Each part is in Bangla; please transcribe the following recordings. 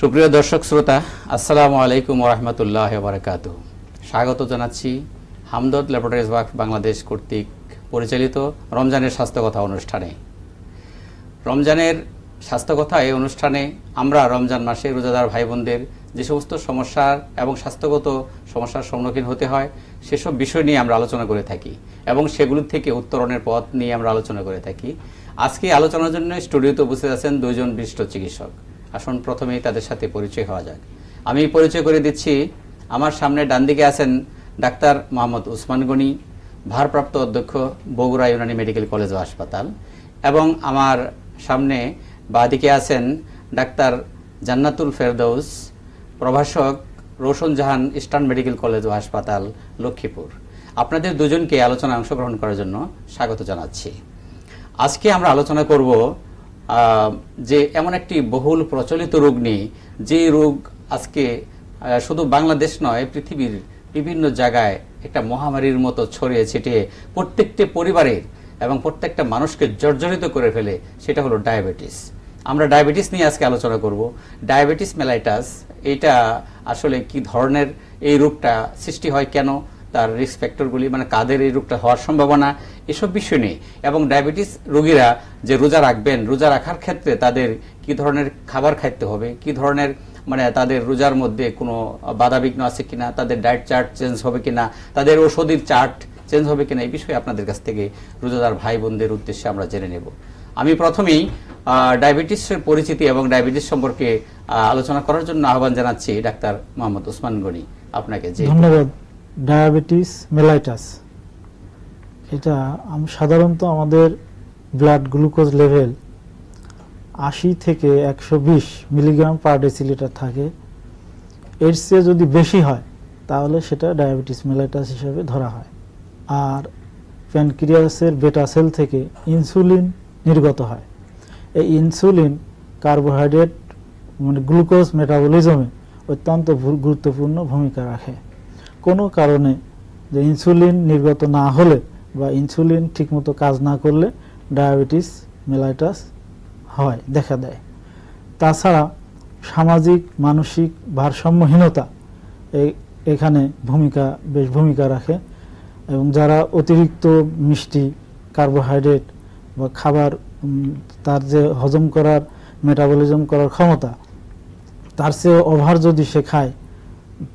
সুপ্রিয় দর্শক শ্রোতা আসসালামু আলাইকুম রহমতুল্লাহ বারকাত স্বাগত জানাচ্ছি হামদর্দ ল্যাবরেটরিজ ওয়ার্ক বাংলাদেশ কর্তৃক পরিচালিত রমজানের স্বাস্থ্যকথা অনুষ্ঠানে রমজানের স্বাস্থ্যকথা এই অনুষ্ঠানে আমরা রমজান মাসে রোজাদার ভাই বোনদের যে সমস্ত সমস্যার এবং স্বাস্থ্যগত সমস্যার সম্মুখীন হতে হয় সেসব বিষয় নিয়ে আমরা আলোচনা করে থাকি এবং সেগুলোর থেকে উত্তরণের পথ নিয়ে আমরা আলোচনা করে থাকি আজকে আলোচনার জন্য স্টুডিওতে উপস্থিত আছেন দুজন বিশিষ্ট চিকিৎসক আসুন প্রথমেই তাদের সাথে পরিচয় হওয়া যাক আমি পরিচয় করে দিচ্ছি আমার সামনে ডান দিকে আছেন ডাক্তার মোহাম্মদ উসমান গনি ভারপ্রাপ্ত অধ্যক্ষ বগুড়া ইউনানি মেডিকেল কলেজ ও হাসপাতাল এবং আমার সামনে বাদিকে আছেন ডাক্তার জান্নাতুল ফেরদৌস প্রভাষক Roshan Jahan Eastern Medical college ও হাসপাতাল লক্ষ্মীপুর আপনাদের দুজনকে আলোচনায় অংশগ্রহণ করার জন্য স্বাগত জানাচ্ছি আজকে আমরা আলোচনা করব যে এমন একটি বহুল প্রচলিত রোগ নিয়ে যে রোগ আজকে শুধু বাংলাদেশ নয় পৃথিবীর বিভিন্ন জায়গায় একটা মহামারীর মতো ছড়িয়ে ছিটিয়ে প্রত্যেকটি পরিবারের এবং প্রত্যেকটা মানুষকে জর্জরিত করে ফেলে সেটা হলো ডায়াবেটিস আমরা ডায়াবেটিস নিয়ে আজকে আলোচনা করব ডায়াবেটিস মেলাইটাস এটা আসলে কি ধরনের এই রোগটা সৃষ্টি হয় কেন তার রিস্ক ফ্যাক্টরগুলি মানে কাদের এই রোগটা হওয়ার সম্ভাবনা এসব বিষয় নেই এবং ডায়াবেটিস রোগীরা যে রোজা রাখবেন রোজা রাখার ক্ষেত্রে তাদের কি ধরনের খাবার খাইতে হবে কি ধরনের মানে তাদের রোজার মধ্যে কোনো বাধাবিঘ্ন আছে কিনা তাদের ডায়েট চার্ট চেঞ্জ হবে কিনা তাদের ওষুধের চার্ট চেঞ্জ হবে কিনা এই বিষয়ে আপনাদের কাছ থেকে রোজাদার ভাই বোনদের উদ্দেশ্যে আমরা জেনে নেব আমি প্রথমেই ডায়াবেটিসের পরিচিতি এবং ডায়াবেটিস সম্পর্কে আলোচনা করার জন্য আহ্বান জানাচ্ছি ডাক্তার মোহাম্মদ ওসমান গনি আপনাকে ধন্যবাদ ডায়াবেটিস মেলাইটাস এটা সাধারণত আমাদের ব্লাড গ্লুকোজ লেভেল আশি থেকে একশো মিলিগ্রাম পার ডেসিলিটার থাকে এর চেয়ে যদি বেশি হয় তাহলে সেটা ডায়াবেটিস মেলাইটাস হিসেবে ধরা হয় আর প্যানক্রিয়াসের বেটা সেল থেকে ইনসুলিন নির্গত হয় এই ইনসুলিন কার্বোহাইড্রেট মানে গ্লুকোজ মেটাবলিজমে অত্যন্ত গুরুত্বপূর্ণ ভূমিকা রাখে কোনো কারণে যে ইনসুলিন নির্গত না হলে বা ইনসুলিন ঠিকমতো কাজ না করলে ডায়াবেটিস মেলাইটাস হয় দেখা দেয় তাছাড়া সামাজিক মানসিক ভারসাম্যহীনতা এখানে ভূমিকা বেশ ভূমিকা রাখে এবং যারা অতিরিক্ত মিষ্টি কার্বোহাইড্রেট বা খাবার তার যে হজম করার মেটাবলিজম করার ক্ষমতা তার চেয়ে ওভার যদি সে খায়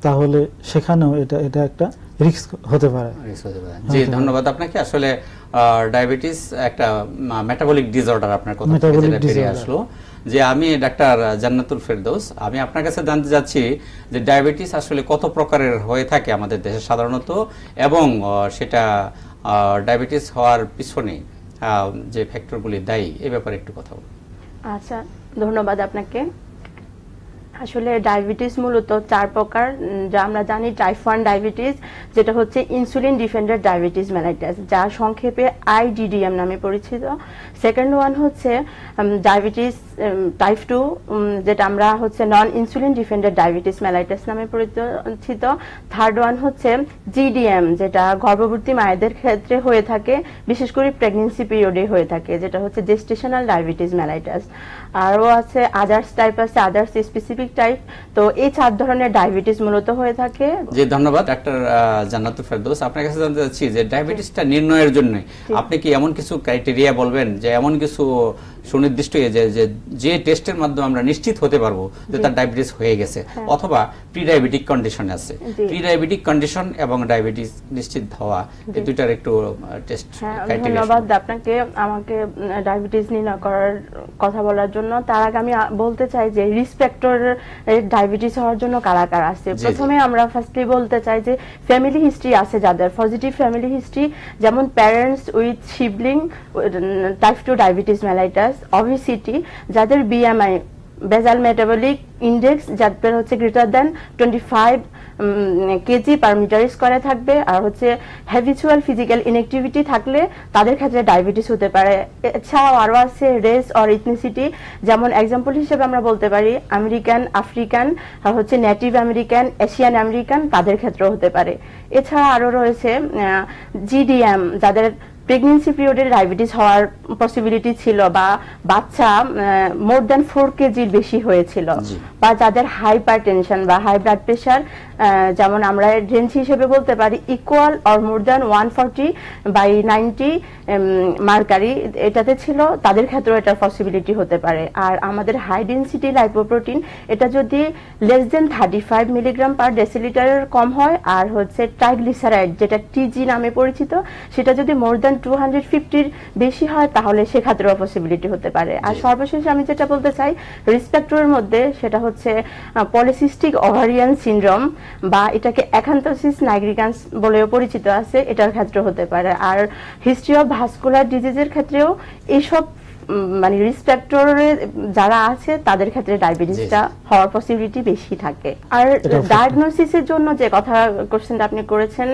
তাহলে সেখানেও এটা এটা একটা রিস্ক হতে পারে হ্যাঁ, জি ধন্যবাদ আপনাকে আসলে ডায়াবেটিস একটা মেটাবলিক ডিসঅর্ডার আপনার কথা ফিরে আসলো যে আমি ডাক্তার জান্নাতুল ফেরদৌস আমি আপনার কাছে জানতে যাচ্ছি যে ডায়াবেটিস আসলে কত প্রকারের হয়ে থাকে আমাদের দেশে সাধারণত এবং সেটা ডায়াবেটিস হওয়ার পিছনে যে ফ্যাক্টরগুলি দায়ী এ ব্যাপারে একটু কথা বলুন আচ্ছা ধন্যবাদ আপনাকে আসলে ডায়াবেটিস মূলত চার প্রকার যা আমরা জানি টাইপ ওয়ান ডায়াবেটিস যেটা হচ্ছে ইনসুলিন ডিফেন্ডার ডায়াবেটিস ম্যালাইটাস যা সংক্ষেপে আইডিডিএম নামে পরিচিত সেকেন্ড ওয়ান হচ্ছে ডায়াবেটিস টাইপ টু যেটা আমরা হচ্ছে non insulin defender diabetes mellitus নামে পরিচিত থার্ড ওয়ান হচ্ছে জিডিএম যেটা গর্ভবর্তী মায়েদের ক্ষেত্রে হয়ে থাকে বিশেষ করে প্রেগনেন্সি পিরিয়ডে হয়ে থাকে যেটা হচ্ছে জেস্টেশনাল ডায়াবেটিস ম্যালাইটাস আরও আছে আদার্স টাইপ আছে আদার্স স্পেসিফিক গ্যাস্ট্রিক টাইপ তো এই চার ধরনের ডায়াবেটিস মূলত হয়ে থাকে জি ধন্যবাদ ডাক্তার জান্নাতু ফেরদৌস আপনার কাছে জানতে চাচ্ছি যে ডায়াবেটিসটা নির্ণয়ের জন্য আপনি কি এমন কিছু ক্রাইটেরিয়া বলবেন যে এমন কিছু সুনির্দিষ্ট হয়ে যায় যে যে টেস্টের মাধ্যমে আমরা নিশ্চিত হতে পারবো যে তার ডায়াবেটিস হয়ে গেছে হ্যাঁ। অথবা প্রি ডায়াবেটিক কন্ডিশন আছে প্রি ডায়াবেটিক কন্ডিশন এবং ডায়াবেটিস নিশ্চিত হওয়া এই দুইটার একটু টেস্ট হ্যাঁ, ধন্যবাদ আপনাকে আমাকে ডায়াবেটিস নির্ণয় করার কথা বলার জন্য তার আগে আমি বলতে চাই যে রিস্ক ফ্যাক্টর ডায়াবেটিস হওয়ার জন্য কারা কারা আছে প্রথমে আমরা ফার্স্টলি বলতে চাই যে ফ্যামিলি হিস্ট্রি আছে যাদের পজিটিভ ফ্যামিলি হিস্ট্রি যেমন parents with sibling type two diabetes mellitus diabetes obesity যাদের বিএমআই বেজাল মেটাবলিক ইন্ডেক্স যাদের হচ্ছে greater than twenty five KG per meter স্কোয়ারে থাকবে আর হচ্ছে হ্যাভিচুয়াল ফিজিক্যাল ইনএক্টিভিটি থাকলে তাদের ক্ষেত্রে ডায়াবেটিস হতে পারে এছাড়াও আরও আছে রেস অর ইথনিসিটি যেমন এক্সাম্পল হিসেবে আমরা বলতে পারি আমেরিকান আফ্রিকান আর হচ্ছে নেটিভ আমেরিকান এশিয়ান আমেরিকান তাদের ক্ষেত্রেও হতে পারে এছাড়া আরও রয়েছে জিডিএম যাদের প্রেগনেন্সি পিরিয়ডে ডায়াবেটিস হওয়ার পসিবিলিটি ছিল বা বাচ্চা মোর দ্যান ফোর কেজির বেশি হয়েছিল বা যাদের হাইপার টেনশন বা হাই ব্লাড প্রেশার যেমন আমরা রেঞ্জ হিসেবে বলতে পারি equal or more than one forty by ninety mercury এটাতে ছিল তাদের ক্ষেত্রেও এটার পসিবিলিটি হতে পারে আর আমাদের হাই ডেন্সিটি লাইপোপ্রোটিন এটা যদি less than thirty five milligram per ডেসিলিটারের কম হয় আর হচ্ছে ট্রাইগ্লিসারাইড যেটা টিজি নামে পরিচিত সেটা যদি more than thousand two hundred ফিফটির বেশি হয় তাহলে সেক্ষেত্রে পসিবিলিটি হতে পারে আর সর্বশেষ আমি যেটা বলতে চাই রিসপেক্টরের মধ্যে সেটা হচ্ছে পলিসিস্টিক ওভারিয়ান সিনড্রোম বা এটাকে অ্যাকান্থোসিস নাইগ্রিকান্স বলেও পরিচিত আছে এটার ক্ষেত্রে হতে পারে আর হিস্ট্রি অফ ভাস্কুলার ডিজিজের ক্ষেত্রেও এইসব মানে রিস্ক যারা আছে তাদের ক্ষেত্রে ডায়াবেটিসটা হওয়ার পসিবিলিটি বেশি থাকে আর ডায়াগনোসিসের জন্য যে কথা কোশ্চেনটা আপনি করেছেন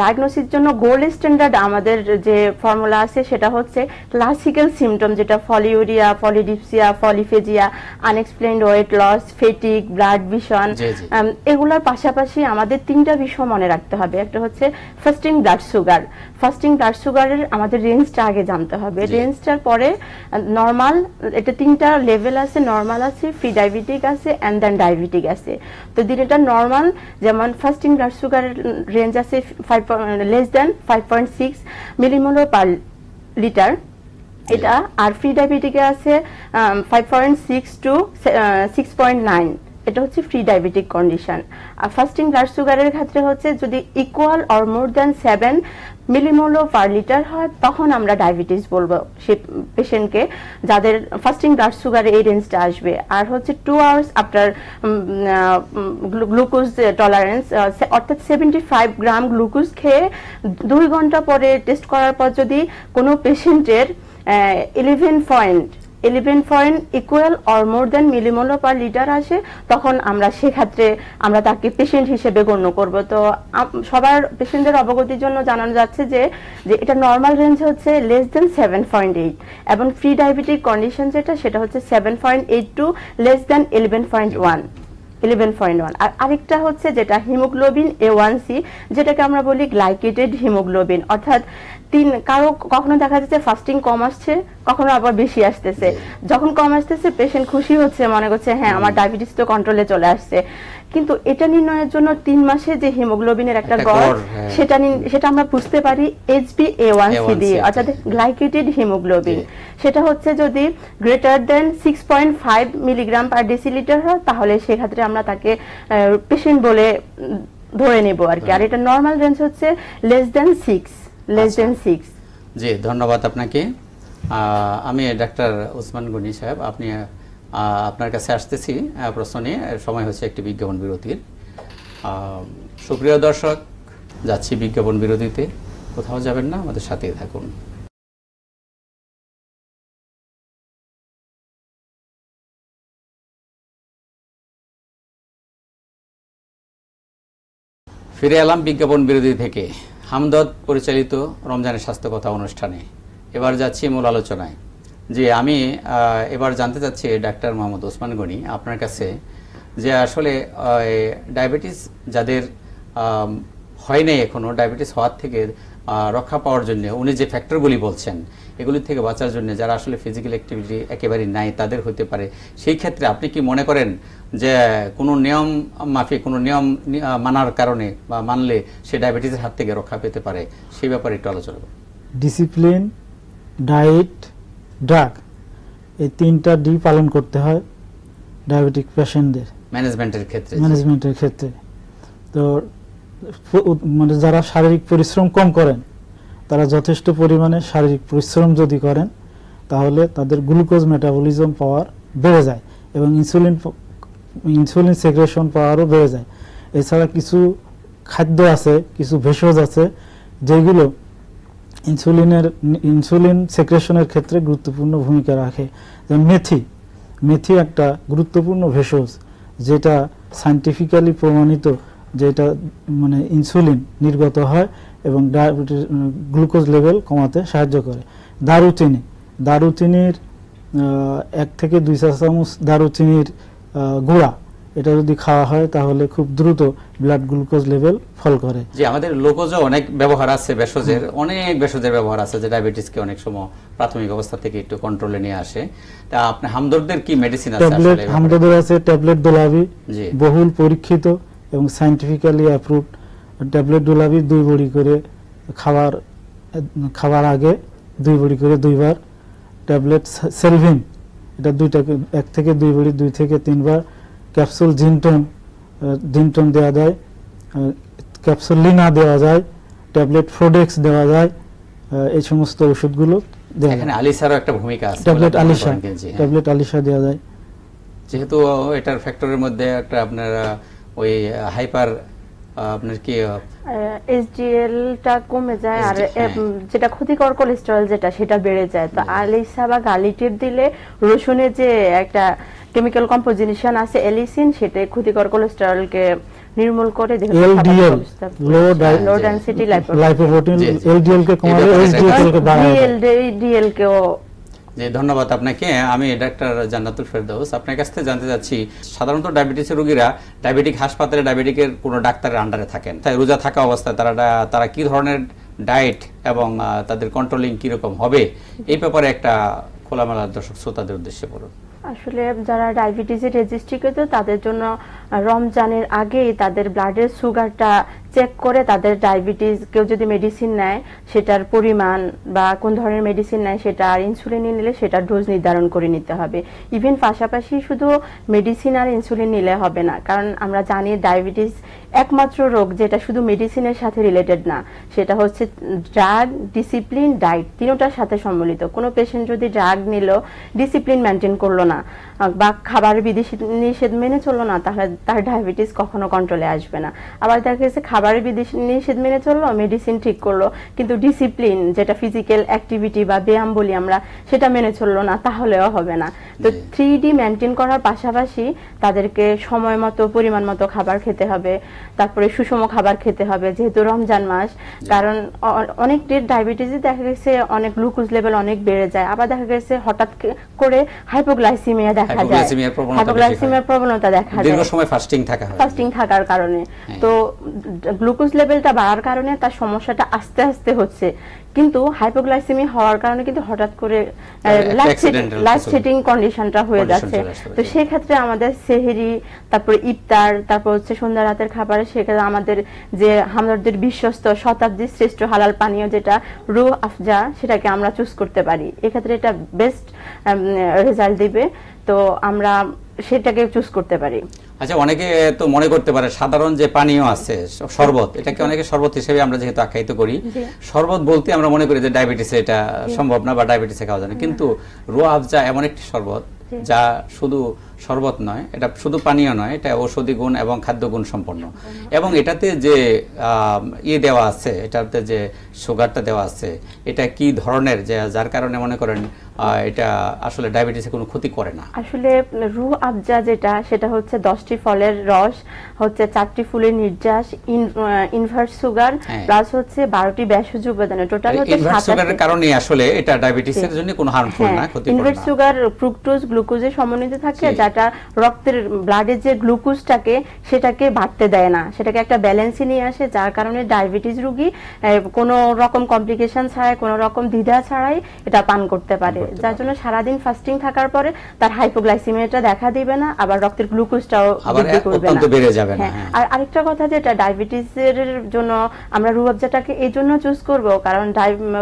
ডায়াগনোসিস জন্য গোল্ড স্ট্যান্ডার্ড আমাদের যে ফর্মুলা আছে সেটা হচ্ছে ক্লাসিক্যাল সিমটম যেটা polyuria polydipsia polyphagia unexplained weight loss fatigue blurred vision এগুলোর পাশাপাশি আমাদের তিনটা বিষয় মনে রাখতে হবে একটা হচ্ছে fasting blood sugar fasting blood সুগারের আমাদের রেঞ্জটা আগে জানতে হবে রেঞ্জটার পরে নর্মাল এটা তিনটা লেভেল আছে নর্মাল আছে ফ্রি ডায়াবেটিক আছে অ্যান্ড দেন ডায়াবেটিক আছে তো দিন এটা নর্মাল যেমন ফাস্টিং ব্লাড সুগারের রেঞ্জ আছে five less than five point six millimolar per litre এটা আর ফ্রি ডায়াবেটিকে আছে five point six to six point nine এটা হচ্ছে ফ্রি ডায়াবেটিক কন্ডিশন আর ফাস্টিং ব্লাড সুগারের ক্ষেত্রে হচ্ছে যদি equal or more than seven millimole per litre হয় তখন আমরা ডায়াবেটিস বলবো সে পেশেন্টকে যাদের ফার্স্টিং ব্লাড সুগার এই রেঞ্জটা আসবে আর হচ্ছে two hours after glucose tolerance অর্থাৎ সেভেন্টি ফাইভ গ্রাম গ্লুকোজ খেয়ে দুই ঘন্টা পরে টেস্ট করার পর যদি কোনো পেশেন্টের eleven point eleven point equal or more than millimole per litre আসে তখন আমরা সেক্ষেত্রে আমরা তাকে পেশেন্ট হিসেবে গণ্য করব তো সবার পেশেন্টদের অবগতির জন্য জানানো যাচ্ছে যে যে এটা নর্মাল রেঞ্জ হচ্ছে less than seven point eight এবং ফ্রি ডায়াবেটিক কন্ডিশন যেটা সেটা হচ্ছে seven point eight to less than eleven point one eleven point one আর আরেকটা হচ্ছে যেটা হিমোগ্লোবিন এ ওয়ান সি যেটাকে আমরা বলি গ্লাইকেটেড হিমোগ্লোবিন অর্থাৎ তিন কারো কখনো দেখা যাচ্ছে ফাস্টিং কম আসছে কখনো আবার বেশি আসতেছে যখন কম আসতেছে পেশেন্ট খুশি হচ্ছে মনে করছে হ্যাঁ আমার ডায়াবেটিস তো কন্ট্রোলে চলে আসছে কিন্তু এটা নির্ণয়ের জন্য তিন মাসে যে হিমোগ্লোবিনের একটা গড় হ্যাঁ। সেটা সেটা আমরা বুঝতে পারি এইচবি এ ওয়ান সি দিয়ে আচ্ছা। অর্থাৎ গ্লাইকেটেড হিমোগ্লোবিন সেটা হচ্ছে যদি greater than six point five milligram per decilitre হয় তাহলে সেক্ষেত্রে আমরা তাকে পেশেন্ট বলে ধরে নেব আর কি আর এটা নর্মাল রেঞ্জ হচ্ছে less than six less than six জি ধন্যবাদ আপনাকে আমি ডাক্তার ওসমান গনি সাহেব আপনি আপনার কাছে আসতেছি প্রশ্ন নিয়ে সময় হচ্ছে একটি বিজ্ঞাপন বিরতির সুপ্রিয় দর্শক যাচ্ছি বিজ্ঞাপন বিরতিতে কোথাও যাবেন না আমাদের সাথেই থাকুন ফিরে এলাম বিজ্ঞাপন বিরোধী থেকে হামদদ পরিচালিত রমজানের স্বাস্থ্য কথা অনুষ্ঠানে এবার যাচ্ছি মূল আলোচনায় যে আমি এবার জানতে চাচ্ছি ডাক্তার মোহাম্মদ ওসমান গনি আপনার কাছে যে আসলে ডায়াবেটিস যাদের হয় নাই এখনও ডায়াবেটিস হওয়ার থেকে রক্ষা পাওয়ার জন্য উনি যে ফ্যাক্টরগুলি বলছেন এগুলি থেকে বাঁচার জন্য যারা আসলে ফিজিক্যাল অ্যাক্টিভিটি একেবারেই নাই তাদের হতে পারে সেই ক্ষেত্রে আপনি কি মনে করেন যে কোনো নিয়ম মাফিক কোনো নিয়ম মানার কারণে বা মানলে সে ডায়াবেটিসের হাত থেকে রক্ষা পেতে পারে সেই ব্যাপারে একটু আলোচনা ডিসিপ্লিন ডায়েট ড্রাগ এই তিনটা ডি পালন করতে হয় ডায়াবেটিক পেশেন্টদের ম্যানেজমেন্টের ক্ষেত্রে ম্যানেজমেন্টের ক্ষেত্রে তো মানে যারা শারীরিক পরিশ্রম কম করেন তারা যথেষ্ট পরিমাণে শারীরিক পরিশ্রম যদি করেন তাহলে তাদের গ্লুকোজ মেটাবলিজম পাওয়ার বেড়ে যায় এবং ইনসুলিন ইনসুলিন সেগ্রেশন পাওয়ারও বেড়ে যায় এছাড়া কিছু খাদ্য আছে কিছু ভেষজ আছে যেগুলো ইনসুলিনের ইনসুলিন সেক্রেশনের ক্ষেত্রে গুরুত্বপূর্ণ ভূমিকা রাখে যেমন মেথি মেথি একটা গুরুত্বপূর্ণ ভেষজ যেটা সাইন্টিফিক্যালি প্রমাণিত যেটা মানে ইনসুলিন নির্গত হয় এবং ডায়াবেটিস গ্লুকোজ লেভেল কমাতে সাহায্য করে দারুচিনি দারুচিনির এক থেকে দুই চা চামচ দারুচিনির গুঁড়া এটা যদি খাওয়া হয় তাহলে খুব দ্রুত ব্লাড গ্লুকোজ লেভেল ফল করে যে আমাদের লোকজ অনেক ব্যবহার আছে ভেষজের অনেক ভেষজের ব্যবহার আছে যে ডায়াবেটিসকে অনেক সময় প্রাথমিক অবস্থা থেকে একটু কন্ট্রোলে নিয়ে আসে তা আপনি হামদর্দের কি মেডিসিন আছে ট্যাবলেট হামদর্দের আছে ট্যাবলেট দোলাবি বহুল পরীক্ষিত এবং সায়েন্টিফিক্যালি অ্যাপ্রুভড ট্যাবলেট দোলাবি দুই বড়ি করে খাবার খাওয়ার আগে দুই বড়ি করে দুইবার ট্যাবলেট সেলভিন এটা দুইটা এক থেকে দুই বড়ি দুই থেকে তিনবার ক্যাপসুল জিনটন জিনটন দেওয়া যায় ক্যাপসুল লিনা দেওয়া যায় ট্যাবলেট ফ্রোডেক্স দেওয়া যায় এই সমস্ত ওষুধগুলো এখানে আলিসারও একটা ভূমিকা আছে ট্যাবলেট আলিসা ট্যাবলেট আলিসা দেওয়া যায় যেহেতু এটার ফ্যাক্টরের মধ্যে একটা আপনারা ওই হাইপার আপনার কি এসডিএলটা কমে যায় আর হ্যাঁ। যেটা ক্ষতিকর কোলেস্টেরল যেটা সেটা বেড়ে যায় তো আলিসা বা গালিটির দিলে রসুনের যে একটা কেমিক্যাল কম্পোজিশন আছে এলিসিন সেটা ক্ষতিকর কোলেস্টেরলকে নির্মূল করে LDL low density lipoprotein LDL কে কমালে এসজিএল কে বাড়ায় এলডিএল কে যে ধন্যবাদ আপনাকে আমি ডাক্তার জান্নাতুল ফেরদৌস আপনার কাছ থেকে জানতে চাচ্ছি সাধারণত ডায়াবেটিসের রোগীরা ডায়াবেটিক হাসপাতালে ডায়াবেটিকের কোনো ডাক্তারের আন্ডারে থাকেন তাই রোজা থাকা অবস্থায় তারা তারা কি ধরনের ডায়েট এবং তাদের কন্ট্রোলিং কীরকম হবে এই ব্যাপারে একটা খোলামেলা দর্শক শ্রোতাদের উদ্দেশ্যে বলুন আসলে যারা ডায়াবেটিসে রেজিস্ট্রিকৃত তাদের জন্য রমজানের আগে তাদের ব্লাডের সুগারটা চেক করে তাদের ডায়াবেটিস কেউ যদি মেডিসিন নেয় সেটার পরিমাণ বা কোন ধরনের মেডিসিন নেয় সেটা আর ইনসুলিন নিলে সেটা ডোজ নির্ধারণ করে নিতে হবে ইভেন পাশাপাশি শুধু মেডিসিন আর ইনসুলিন নিলে হবে না কারণ আমরা জানি ডায়াবেটিস একমাত্র রোগ যেটা শুধু মেডিসিনের সাথে রিলেটেড না সেটা হচ্ছে ড্রাগ ডিসিপ্লিন ডায়েট তিনটার সাথে সম্মিলিত কোনো পেশেন্ট যদি ড্রাগ নিল ডিসিপ্লিন মেনটেন করলো না বা খাবার বিধি নিষেধ মেনে চললো না তাহলে তার ডায়াবেটিস কখনো কন্ট্রোলে আসবে না আবার দেখা গেছে খাবার খাবারের বিদেশ নিষেধ মেনে চললো মেডিসিন ঠিক করলো কিন্তু ডিসিপ্লিন যেটা ফিজিক্যাল অ্যাক্টিভিটি বা ব্যায়াম বলি আমরা সেটা মেনে চললো না তাহলেও হবে না তো থ্রি ডি মেনটেন করার পাশাপাশি তাদেরকে সময় মতো পরিমাণ মতো খাবার খেতে হবে তারপরে সুষম খাবার খেতে হবে যেহেতু রমজান মাস কারণ অনেক ডায়াবেটিসই দেখা গেছে অনেক গ্লুকোজ লেভেল অনেক বেড়ে যায় আবার দেখা গেছে হঠাৎ করে হাইপোগ্লাইসিমিয়া দেখা যায় হাইপোগ্লাইসিমিয়ার প্রবণতা দেখা যায় দীর্ঘ সময় ফাস্টিং থাকা ফাস্টিং থাকার কারণে হ্যাঁ। তো গ্লুকোজ লেভেলটা বাড়ার কারণে তার সমস্যাটা আস্তে আস্তে হচ্ছে কিন্তু হাইপোগ্লাইসেমি হওয়ার কারণে কিন্তু হঠাৎ করে লাইফ সেটিং কন্ডিশনটা হয়ে যাচ্ছে তো সেই ক্ষেত্রে আমাদের সেহেরি তারপর ইফতার তারপর হচ্ছে সন্ধ্যা রাতের খাবারে সেক্ষেত্রে আমাদের যে হামলাদের বিশ্বস্ত শতাব্দীর শ্রেষ্ঠ হালাল পানীয় যেটা রু আফজা সেটাকে আমরা চুজ করতে পারি এক্ষেত্রে এটা বেস্ট রেজাল্ট দিবে তো আমরা সেটাকে চুজ করতে পারি আচ্ছা অনেকে তো মনে করতে পারে সাধারণ যে পানীয় আছে শরবত এটাকে অনেকে শরবত হিসেবে আমরা যেহেতু আখ্যায়িত করি শরবত বলতে আমরা মনে করি যে ডায়াবেটিসে এটা সম্ভব না বা ডায়াবেটিসে খাওয়া যায় না কিন্তু রোয়া আফজা এমন একটি শরবত যা শুধু শরবত নয় এটা শুধু পানীয় নয় এটা ঔষধি গুণ এবং খাদ্য গুণ সম্পন্ন এবং এটাতে যে ইয়ে দেওয়া আছে এটাতে যে সুগারটা দেওয়া আছে এটা কি ধরনের যে যার কারণে মনে করেন এটা আসলে ডায়াবেটিসে কোনো ক্ষতি করে না আসলে রু আবজা যেটা সেটা হচ্ছে দশটি ফলের রস হচ্ছে চারটি ফুলের নির্যাস ইনভার্স সুগার প্লাস হচ্ছে বারোটি ব্যাসজ উপাদান টোটাল হচ্ছে ইনভার্স সুগারের কারণে আসলে এটা ডায়াবেটিসের জন্য কোনো হার্মফুল হ্যাঁ। না ক্ষতি ইনভার্স সুগার ফ্রুক্টোজ গ্লুকোজে সমন্বিত থাকে যেটা রক্তের ব্লাডে যে গ্লুকোজটাকে সেটাকে বাড়তে দেয় না সেটাকে একটা ব্যালেন্সই নিয়ে আসে যার কারণে ডায়াবেটিস রোগী কোনো রকম কমপ্লিকেশন ছাড়াই কোনো রকম দ্বিধা ছাড়াই এটা পান করতে পারে যার জন্য সারাদিন ফাস্টিং থাকার পরে তার হাইপোগ্লাইসিমিয়াটা দেখা দিবে না আবার রক্তের গ্লুকোজটাও বৃদ্ধি হ্যাঁ, করবে না বেড়ে যাবে না হ্যাঁ, হ্যাঁ। আর আরেকটা কথা যেটা ডায়াবেটিসের জন্য আমরা রুয়াবজাটাকে এই জন্য চুজ করব কারণ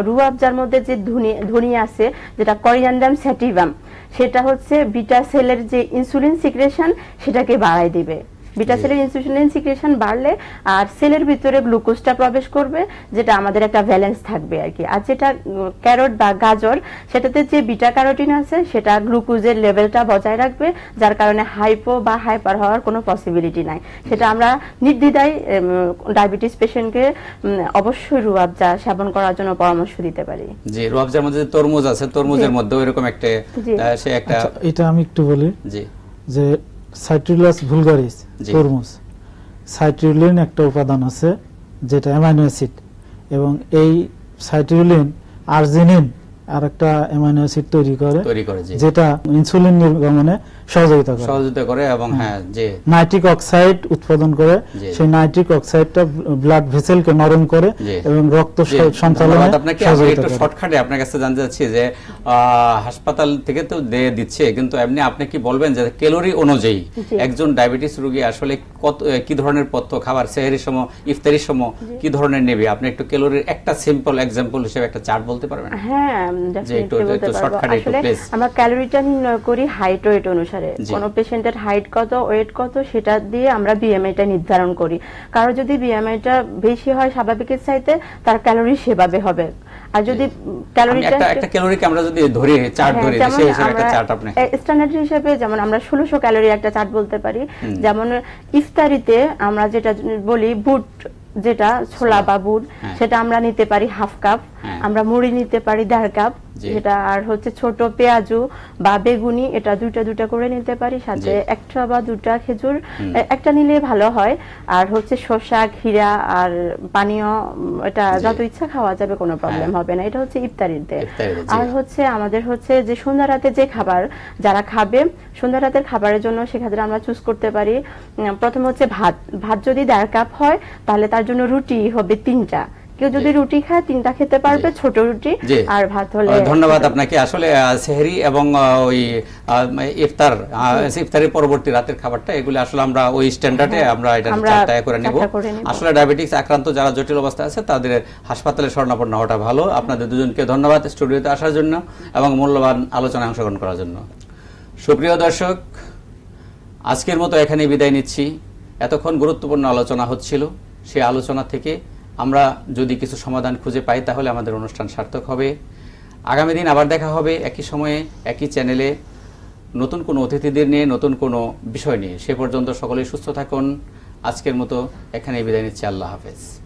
রুয়াবজার মধ্যে যে ধনী ধনী আছে যেটা করিয়ান্ডাম স্যাটিভাম সেটা হচ্ছে বিটা সেলের যে ইনসুলিন সিক্রেশন সেটাকে বাড়ায় দিবে বিটা সেলের ইনসুলিন সিক্রেশন বাড়লে আর সেলের ভিতরে গ্লুকোজটা প্রবেশ করবে যেটা আমাদের একটা ব্যালেন্স থাকবে আর কি আর যেটা ক্যারট বা গাজর সেটাতে যে বিটা ক্যারোটিন আছে সেটা গ্লুকোজের লেভেলটা বজায় রাখবে যার কারণে হাইপো বা হাইপার হওয়ার কোনো পসিবিলিটি নাই সেটা আমরা নির্দ্বিধায় ডায়াবেটিস পেশেন্টকে অবশ্যই রুয়াবজা সেবন করার জন্য পরামর্শ দিতে পারি জি রুয়াবজার মধ্যে তরমুজ আছে তরমুজের মধ্যে এরকম একটা সে একটা আচ্ছা, এটা আমি একটু বলি জি যে সাইট্রিলাস ভুলগারিস তরমুজ সাইট্রিলিন একটা উপাদান আছে যেটা অ্যামাইনো অ্যাসিড এবং এই সাইট্রিলিন আর্জিনিন আর একটা অ্যামাইনো অ্যাসিড তৈরি করে যেটা ইনসুলিন নির্গমনে সহযোগিতা করে সহযোগিতা করে এবং হ্যাঁ যে নাইট্রিক অক্সাইড উৎপাদন করে সেই নাইট্রিক অক্সাইডটা ব্লাড ভেসেলকে নরম করে এবং রক্ত সঞ্চালন আপনাকে করে শর্টকাটে আপনার কাছে জানতে চাচ্ছি যে হাসপাতাল থেকে তো দিয়ে দিচ্ছে কিন্তু এমনি আপনি কি বলবেন যে ক্যালোরি অনুযায়ী একজন ডায়াবেটিস রোগী আসলে কত কি ধরনের পথ্য খাবার সেহারি সম ইফতারি সম কি ধরনের নেবে আপনি একটু ক্যালোরির একটা সিম্পল এক্সাম্পল হিসেবে একটা চার্ট বলতে পারবেন হ্যাঁ যে একটু একটু শর্টকাটে প্লিজ আমরা ক্যালোরিটা করি হাইড্রেট অনুযায়ী অনুসারে কোন পেশেন্টের হাইট কত ওয়েট কত সেটা দিয়ে আমরা বিএমআইটা নির্ধারণ করি কারো যদি বিএমআইটা বেশি হয় স্বাভাবিকের চাইতে তার ক্যালোরি সেভাবে হবে আর যদি ক্যালোরিটা একটা ক্যালোরিকে আমরা যদি ধরে চার্ট ধরে সেই হিসেবে একটা চার্ট আপনি স্ট্যান্ডার্ড হিসেবে যেমন আমরা 1600 ক্যালোরি একটা চার্ট বলতে পারি যেমন ইফতারিতে আমরা যেটা বলি বুট যেটা ছোলা বা বুট হ্যাঁ। সেটা আমরা নিতে পারি হাফ হ্যাঁ। কাপ আমরা মুড়ি নিতে পারি দেড় কাপ যেটা আর হচ্ছে ছোট পেঁয়াজু বা বেগুনি এটা দুইটা দুইটা করে নিতে পারি সাথে একটা বা দুটা খেজুর একটা নিলে ভালো হয় আর হচ্ছে শসা ঘিরা আর পানীয় এটা যত ইচ্ছা খাওয়া যাবে কোনো প্রবলেম হ্যাঁ। হবে না এটা হচ্ছে ইফতারিতে আর হচ্ছে আমাদের হচ্ছে যে সন্ধ্যা রাতে যে খাবার যারা খাবে সন্ধ্যা রাতের খাবারের জন্য সেক্ষেত্রে আমরা চুজ করতে পারি প্রথম হচ্ছে ভাত ভাত যদি দেড় কাপ হয় তাহলে তার জন্য রুটি হবে তিনটা কেউ যদি রুটি খায় তিনটা খেতে পারবে ছোট রুটি আর ভাত হলে ধন্যবাদ আপনাকে আসলে সেহরি এবং ওই ইফতার ইফতারের পরবর্তী রাতের খাবারটা এগুলো আসলে আমরা ওই স্ট্যান্ডার্ডে আমরা এটা চারটা করে নেব আসলে ডায়াবেটিস আক্রান্ত যারা জটিল অবস্থা আছে তাদের হাসপাতালে শরণাপন্ন হওয়াটা ভালো আপনাদের দুজনকে ধন্যবাদ স্টুডিওতে আসার জন্য এবং মূল্যবান আলোচনায় অংশগ্রহণ করার জন্য সুপ্রিয় দর্শক আজকের মতো এখানে বিদায় নিচ্ছি এতক্ষণ গুরুত্বপূর্ণ আলোচনা হচ্ছিল সে আলোচনা থেকে আমরা যদি কিছু সমাধান খুঁজে পাই তাহলে আমাদের অনুষ্ঠান সার্থক হবে আগামী দিন আবার দেখা হবে একই সময়ে একই চ্যানেলে নতুন কোনো অতিথিদের নিয়ে নতুন কোনো বিষয় নিয়ে সে পর্যন্ত সকলেই সুস্থ থাকুন আজকের মতো এখানে বিদায় নিচ্ছি আল্লাহ হাফেজ